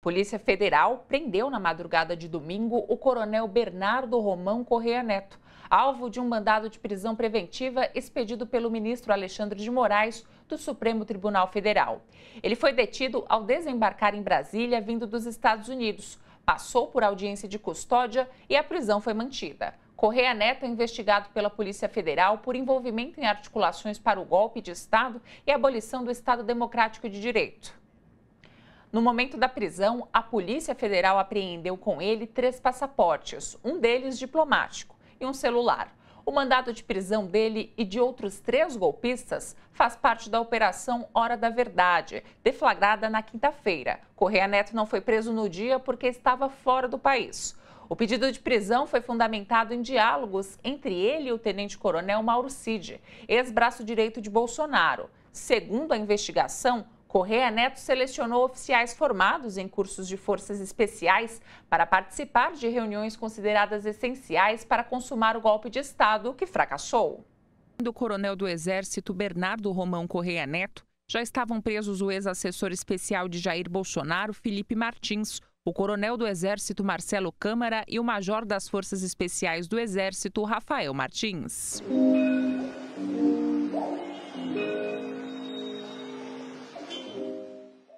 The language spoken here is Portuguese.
Polícia Federal prendeu na madrugada de domingo o coronel Bernardo Romão Correia Neto, alvo de um mandado de prisão preventiva expedido pelo ministro Alexandre de Moraes do Supremo Tribunal Federal. Ele foi detido ao desembarcar em Brasília, vindo dos Estados Unidos. Passou por audiência de custódia e a prisão foi mantida. Correia Neto é investigado pela Polícia Federal por envolvimento em articulações para o golpe de Estado e abolição do Estado Democrático de Direito. No momento da prisão, a Polícia Federal apreendeu com ele três passaportes, um deles diplomático, e um celular. O mandado de prisão dele e de outros três golpistas faz parte da Operação Hora da Verdade, deflagrada na quinta-feira. Correia Neto não foi preso no dia porque estava fora do país. O pedido de prisão foi fundamentado em diálogos entre ele e o tenente-coronel Mauro Cid, ex-braço direito de Bolsonaro. Segundo a investigação, Correia Neto selecionou oficiais formados em cursos de forças especiais para participar de reuniões consideradas essenciais para consumar o golpe de Estado que fracassou. Do coronel do Exército Bernardo Romão Correia Neto, já estavam presos o ex-assessor especial de Jair Bolsonaro, Felipe Martins, o coronel do Exército Marcelo Câmara e o major das Forças Especiais do Exército, Rafael Martins.